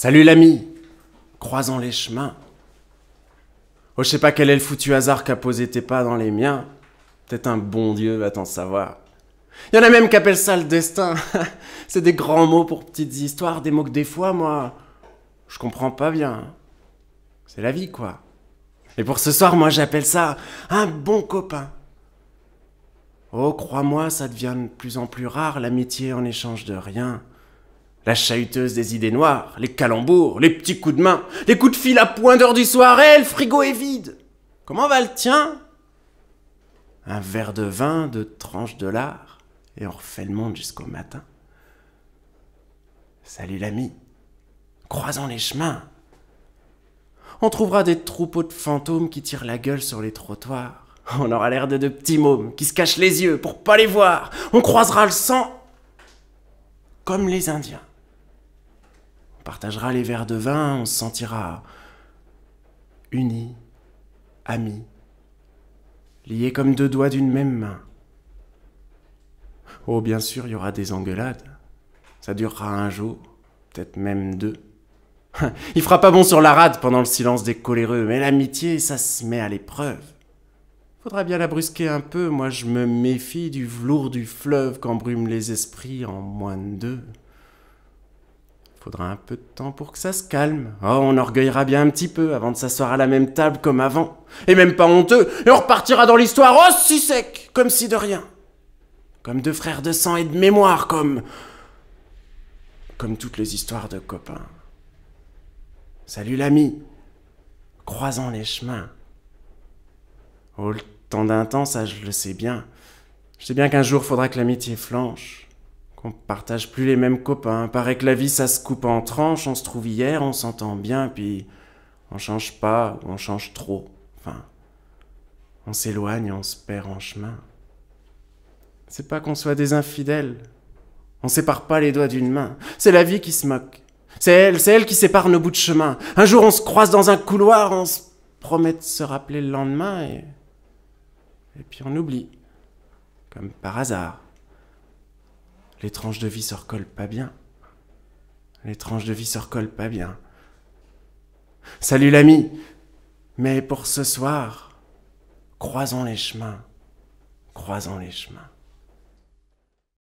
Salut l'ami Croisons les chemins. Oh, je sais pas quel est le foutu hasard qu'a posé tes pas dans les miens. Peut-être un bon Dieu va t'en savoir. Il y en a même qui appellent ça le destin. C'est des grands mots pour petites histoires, des mots que des fois, moi, je comprends pas bien. C'est la vie, quoi. Et pour ce soir, moi, j'appelle ça un bon copain. Oh, crois-moi, ça devient de plus en plus rare, l'amitié en échange de rien. La chahuteuse des idées noires, les calembours, les petits coups de main, les coups de fil à point d'heure du soir, et le frigo est vide. Comment va le tien Un verre de vin, de tranches de lard, et on refait le monde jusqu'au matin. Salut l'ami, croisons les chemins. On trouvera des troupeaux de fantômes qui tirent la gueule sur les trottoirs. On aura l'air de deux petits mômes qui se cachent les yeux pour pas les voir. On croisera le sang comme les Indiens partagera les verres de vin, on se sentira unis, amis, liés comme deux doigts d'une même main. Oh, bien sûr, il y aura des engueulades. Ça durera un jour, peut-être même deux. il fera pas bon sur la rade pendant le silence des coléreux, mais l'amitié, ça se met à l'épreuve. Faudra bien la brusquer un peu, moi je me méfie du velours du fleuve qu'embrument les esprits en moins de deux. Faudra un peu de temps pour que ça se calme. Oh, on orgueillera bien un petit peu avant de s'asseoir à la même table comme avant. Et même pas honteux, et on repartira dans l'histoire aussi sec, comme si de rien. Comme deux frères de sang et de mémoire, comme. comme toutes les histoires de copains. Salut l'ami, croisons les chemins. Oh, le temps d'un temps, ça je le sais bien. Je sais bien qu'un jour faudra que l'amitié flanche qu'on partage plus les mêmes copains. Paraît que la vie, ça se coupe en tranches, on se trouve hier, on s'entend bien, puis on change pas ou on change trop. Enfin, on s'éloigne, on se perd en chemin. C'est pas qu'on soit des infidèles. On sépare pas les doigts d'une main. C'est la vie qui se moque. C'est elle, c'est elle qui sépare nos bouts de chemin. Un jour, on se croise dans un couloir, on se promet de se rappeler le lendemain et. Et puis on oublie. Comme par hasard les tranches de vie se recolle pas bien. Les tranches de vie se recolle pas bien. Salut l'ami, mais pour ce soir, croisons les chemins, croisons les chemins.